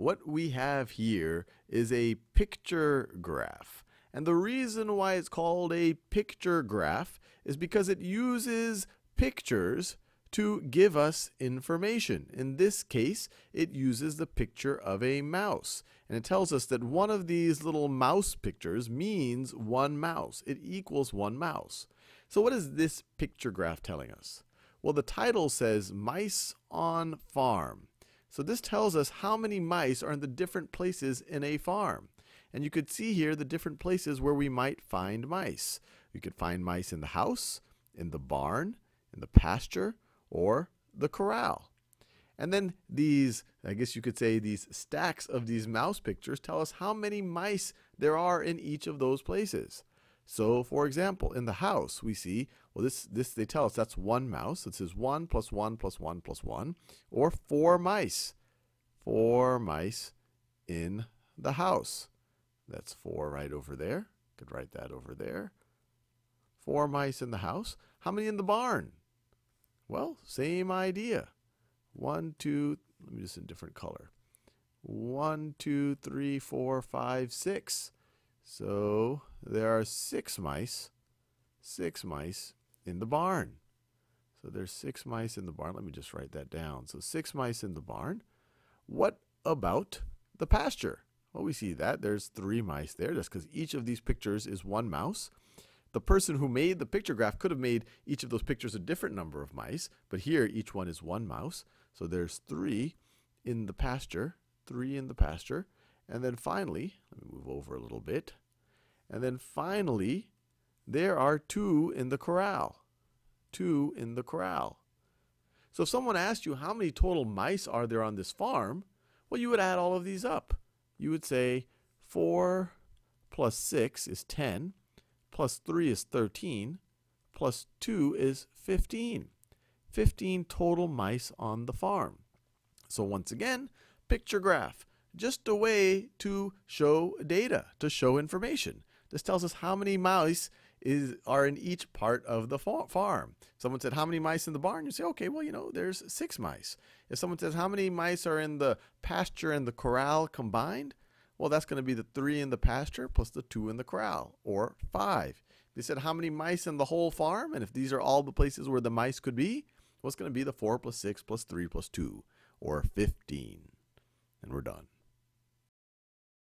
what we have here is a picture graph. And the reason why it's called a picture graph is because it uses pictures to give us information. In this case, it uses the picture of a mouse. And it tells us that one of these little mouse pictures means one mouse. It equals one mouse. So what is this picture graph telling us? Well, the title says Mice on Farm. So this tells us how many mice are in the different places in a farm. And you could see here the different places where we might find mice. You could find mice in the house, in the barn, in the pasture, or the corral. And then these, I guess you could say these stacks of these mouse pictures tell us how many mice there are in each of those places. So for example, in the house, we see, well, this, this they tell us that's one mouse. It says 1 plus 1 plus 1 plus 1, or 4 mice. 4 mice in the house. That's 4 right over there. Could write that over there. 4 mice in the house. How many in the barn? Well, same idea. 1, 2, let me just in different color. One, two, three, four, five, six. So there are six mice, six mice in the barn. So there's six mice in the barn. Let me just write that down. So six mice in the barn. What about the pasture? Well, we see that. There's three mice there. That's because each of these pictures is one mouse. The person who made the picture graph could have made each of those pictures a different number of mice, but here each one is one mouse. So there's three in the pasture, three in the pasture. And then finally, let me move over a little bit. And then finally, there are two in the corral. Two in the corral. So if someone asked you how many total mice are there on this farm, well, you would add all of these up. You would say 4 plus 6 is 10, plus 3 is 13, plus 2 is 15. 15 total mice on the farm. So once again, picture graph just a way to show data, to show information. This tells us how many mice is are in each part of the farm. Someone said, how many mice in the barn? You say, okay, well, you know, there's six mice. If someone says, how many mice are in the pasture and the corral combined? Well, that's going to be the three in the pasture plus the two in the corral, or five. They said, how many mice in the whole farm? And if these are all the places where the mice could be, well, it's going to be the four plus six plus three plus two, or 15. And we're done.